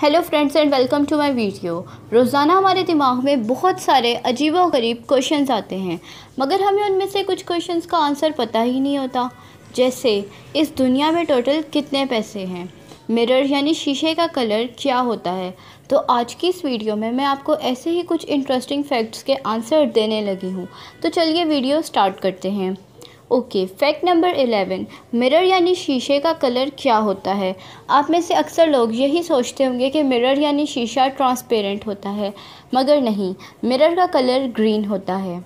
hello friends and welcome to my video रोज़ाना हमारे दिमाग में बहुत सारे अजीबो गरीब क्वेश्चंस आते हैं मगर हमें उनमें से कुछ क्वेश्चंस का आंसर पता ही नहीं होता जैसे इस दुनिया में टोटल कितने पैसे हैं मिरर यानी शीशे का कलर क्या होता है तो आज की इस वीडियो में मैं आपको ऐसे ही कुछ इंटरेस्टिंग फैक्ट्स के आंसर देने लगी हूँ तो चलिए वीडियो स्टार्ट करते हैं okay fact number eleven mirror यानी शीशे का कलर क्या होता है आप में से अक्सर लोग यही सोचते होंगे कि मिरर यानी शीशा ट्रांसपेरेंट होता है मगर नहीं मिरर का कलर ग्रीन होता है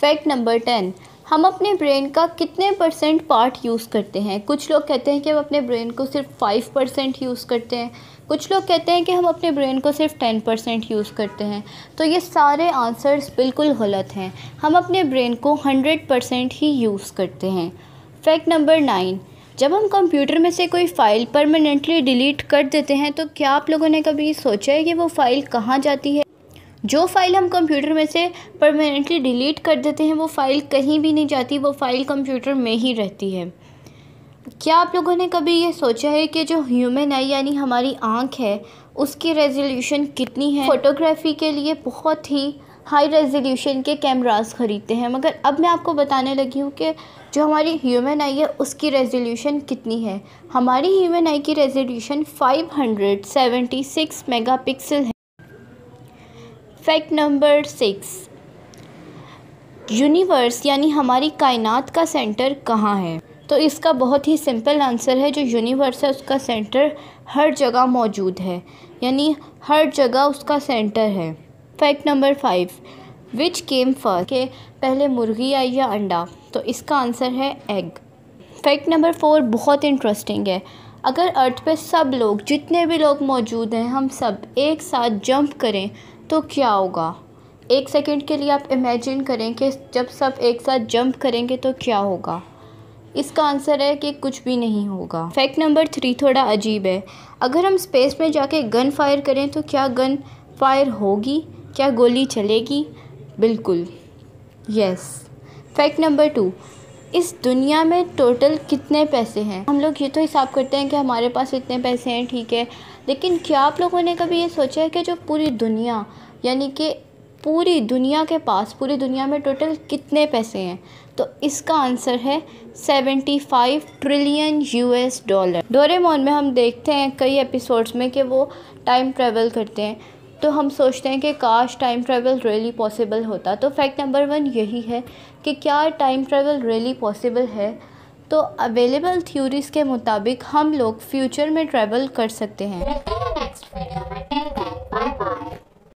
फैक्ट नंबर टेन हम अपने ब्रेन का कितने परसेंट पार्ट यूज़ करते हैं कुछ लोग कहते हैं कि हम अपने ब्रेन को सिर्फ फाइव परसेंट यूज़ करते हैं कुछ लोग कहते हैं कि हम अपने ब्रेन को सिर्फ टेन परसेंट यूज़ करते हैं तो ये सारे आंसर्स बिल्कुल गलत हैं हम अपने ब्रेन को हंड्रेड परसेंट ही यूज़ करते हैं फैक्ट नंबर नाइन जब हम कंप्यूटर में से कोई फ़ाइल परमानेंटली डिलीट कर देते हैं तो क्या आप लोगों ने कभी सोचा है कि वो फ़ाइल कहाँ जाती है जो फ़ाइल हम कंप्यूटर में से परमानेंटली डिलीट कर देते हैं वो फ़ाइल कहीं भी नहीं जाती वो फ़ाइल कंप्यूटर में ही रहती है क्या आप लोगों ने कभी ये सोचा है कि जो ह्यूमन आई यानी हमारी आँख है उसकी रेजोल्यूशन कितनी है फ़ोटोग्राफ़ी के लिए बहुत ही हाई रेजोल्यूशन के कैमरास ख़रीदते हैं मगर अब मैं आपको बताने लगी हूँ कि जो हमारी ह्यूमन आई है उसकी रेजोल्यूशन कितनी है हमारी ह्यूमन आई की रेजोल्यूशन 576 मेगापिक्सल है फैक्ट नंबर सिक्स यूनिवर्स यानी हमारी कायनात का सेंटर कहाँ है तो इसका बहुत ही सिंपल आंसर है जो यूनिवर्स है उसका सेंटर हर जगह मौजूद है यानी हर जगह उसका सेंटर है fact number five which came first के पहले मुर्गी आई या अंडा तो इसका आंसर है एग फैक्ट नंबर फोर बहुत इंटरेस्टिंग है अगर अर्थ पे सब लोग जितने भी लोग मौजूद हैं हम सब एक साथ जंप करें तो क्या होगा एक सेकंड के लिए आप इमेजिन करें कि जब सब एक साथ जंप करेंगे तो क्या होगा इसका आंसर है कि कुछ भी नहीं होगा फैक्ट नंबर थ्री थोड़ा अजीब है अगर हम स्पेस में जाके गन फायर करें तो क्या गन फायर होगी क्या गोली चलेगी बिल्कुल यस फैक्ट नंबर टू इस दुनिया में टोटल कितने पैसे हैं हम लोग ये तो हिसाब करते हैं कि हमारे पास इतने पैसे हैं ठीक है लेकिन क्या आप लोगों ने कभी ये सोचा है कि जो पूरी दुनिया यानी कि पूरी दुनिया के पास पूरी दुनिया में टोटल कितने पैसे हैं तो इसका आंसर है 75 ट्रिलियन यूएस डॉलर डोरेमोन में हम देखते हैं कई एपिसोड्स में कि वो टाइम ट्रेवल करते हैं तो हम सोचते हैं कि काश टाइम ट्रेवल रियली पॉसिबल होता तो फैक्ट नंबर वन यही है कि क्या टाइम ट्रेवल रियली पॉसिबल है तो अवेलेबल थ्योरीज़ के मुताबिक हम लोग फ्यूचर में ट्रैवल कर सकते हैं